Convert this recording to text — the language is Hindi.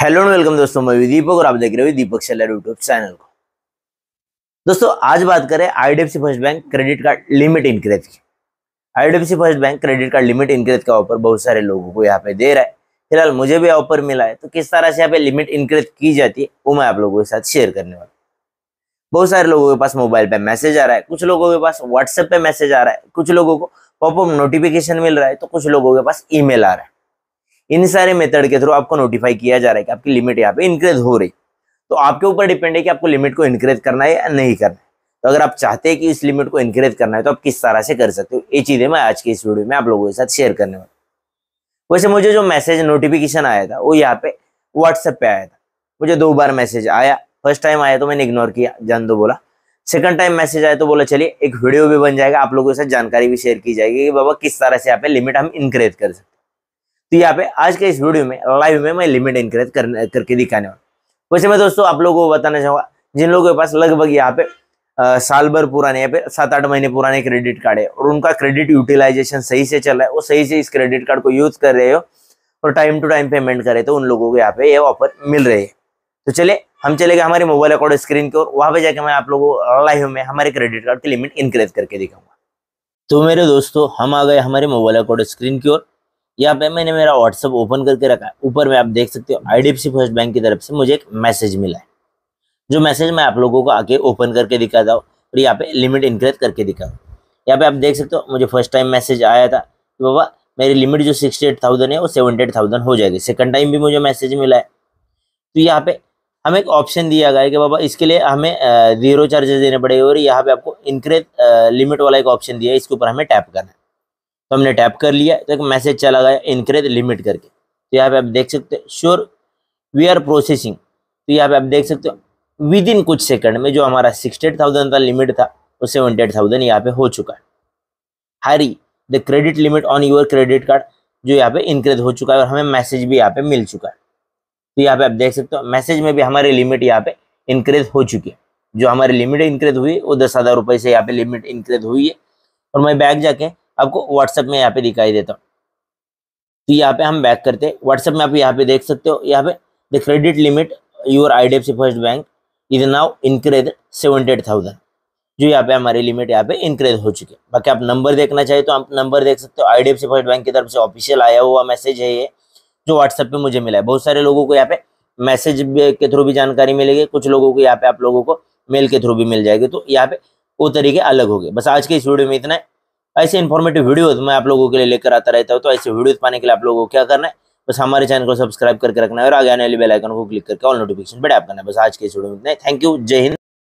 हेलो एंड वेलकम दोस्तों मैं दीपक और आप देख रहे हो दीपक सेलर यूट्यूब चैनल को दोस्तों आज बात करें IDFC first bank credit card limit increase की IDFC first bank credit card limit increase का ऑफर बहुत सारे लोगों को यहाँ पे दे रहा है फिलहाल मुझे भी ऑफर मिला है तो किस तरह से यहाँ पे लिमिट इंक्रीज की जाती है वो मैं आप लोगों के साथ शेयर करने वाला बहुत सारे लोगों के पास मोबाइल पे मैसेज आ रहा है कुछ लोगों के पास व्हाट्सएप पे मैसेज आ रहा है कुछ लोगों को पॉपअप नोटिफिकेशन मिल रहा है तो कुछ लोगों के पास ईमेल आ रहा है इन सारे मेथड के थ्रू आपको नोटिफाई किया जा रहा है कि आपकी लिमिट यहाँ पे इंक्रीज हो रही तो आपके ऊपर डिपेंड है कि आपको लिमिट को इंक्रीज करना है या नहीं करना है तो अगर आप चाहते हैं कि इस लिमिट को इंक्रीज करना है तो आप किस तरह से कर सकते हो ये चीज़ें मैं आज के इस वीडियो में आप लोगों के साथ शेयर करने वाला वैसे मुझे जो मैसेज नोटिफिकेशन आया था वो यहाँ पे व्हाट्सएप पे आया था मुझे दो बार मैसेज आया फर्स्ट टाइम आया तो मैंने इग्नोर किया जान दो बोला सेकंड टाइम मैसेज आया तो बोला चलिए एक वीडियो भी बन जाएगा आप लोगों के साथ जानकारी भी शेयर की जाएगी कि बाबा किस तरह से यहाँ पे लिमिट हम इंक्रीज कर सकते तो यहाँ पे आज के इस वीडियो में लाइव में मैं लिमिट इनक्रीज कर, करके दिखाने वाला वैसे मैं दोस्तों आप लोगों को बताना चाहूंगा जिन लोगों के पास लगभग यहाँ पे आ, साल भर पुराने या फिर सात आठ महीने पुराने क्रेडिट कार्ड है और उनका क्रेडिट यूटिलाइजेशन सही से चल रहा है वो सही से इस क्रेडिट कार्ड को यूज कर रहे हो और टाइम टू टाइम पेमेंट करे तो उन लोगों को यहाँ पे ये ऑफर मिल रही है तो चले हम चले गए हमारे मोबाइल अकाउंट स्क्रीन की ओर वहां पे जाके मैं आप लोगों को लाइव में हमारे क्रेडिट कार्ड की लिमिट इंक्रीज करके दिखाऊंगा तो मेरे दोस्तों हम आ गए हमारे मोबाइल अकाउंट स्क्रीन की ओर यहाँ पे मैंने मेरा व्हाट्सअप ओपन करके रखा है ऊपर में आप देख सकते हो आईडीएफसी फर्स्ट बैंक की तरफ से मुझे एक मैसेज मिला है जो मैसेज मैं आप लोगों को आके ओपन करके दिखाता हूँ और यहाँ पे लिमिट इंक्रीज करके दिखा हूँ यहाँ पे आप देख सकते हो मुझे फर्स्ट टाइम मैसेज आया था कि बाबा मेरी लिमिट जो सिक्सटी एट थाउजेंड है वो सेवेंटी एट थाउजेंड हो जाएगी सेकंड टाइम भी मुझे मैसेज मिला है तो यहाँ पे हमें एक ऑप्शन दिया गया है कि बाबा इसके लिए हमें जीरो चार्जेस देने पड़ेगा और यहाँ पे आपको इंक्रेज लिमिट वाला एक ऑप्शन दिया है इसके ऊपर हमें टैप करना है तो हमने टैप कर लिया तो एक मैसेज चला गया इनक्रेज लिमिट करके तो यहाँ पे आप देख सकते हो श्योर वी आर प्रोसेसिंग तो यहाँ पे आप देख सकते हो विद इन कुछ सेकंड में जो हमारा सिक्सटी थाउजेंड का लिमिट था वो सेवेंटी एट थाउजेंड यहाँ पे हो चुका है hurray the credit limit on your credit card जो यहाँ पे इंक्रीज हो चुका है और हमें मैसेज भी यहाँ पे मिल चुका है तो यहाँ पे आप देख सकते हो मैसेज में भी हमारी लिमिट यहाँ पे इंक्रीज हो चुकी है जो हमारी लिमिट इंक्रीज हुई वो दस हज़ार रुपये से यहाँ पे लिमिट इंक्रीज हुई है और मैं बैग जाके आपको व्हाट्सएप में यहाँ पे दिखाई देता हूँ तो यहाँ पे हम बैक करते हैं व्हाट्सएप में आप यहाँ पे देख सकते हो यहाँ पे the credit limit your I D F C first bank is now increase seventy eight thousand जो यहाँ पे हमारी लिमिट यहाँ पे इंक्रेज हो चुकी है बाकी आप नंबर देखना चाहिए तो आप नंबर देख सकते हो I D F C first bank की तरफ से ऑफिशियल आया हुआ मैसेज है ये जो व्हाट्सएप पे मुझे मिला है बहुत सारे लोगों को यहाँ पे मैसेज के थ्रू भी जानकारी मिलेगी कुछ लोगों को यहाँ पे आप लोगों को मेल के थ्रू भी मिल जाएगी तो यहाँ पे वो तरीके अलग हो गए बस आज के इस वीडियो में इतना है ऐसे इन्फॉर्मेटिव वीडियो मैं आप लोगों के लिए लेकर आता रहता हूँ तो ऐसे वीडियो पाने के लिए आप लोगों को क्या करना है बस हमारे चैनल को सब्सक्राइब करके रखना है और आगे आने वाली बेल आइकन को क्लिक करके ऑल नोटिफिकेशन बेटा आप करना है बस आज के वीडियो में इतना थैंक यू जय हिंद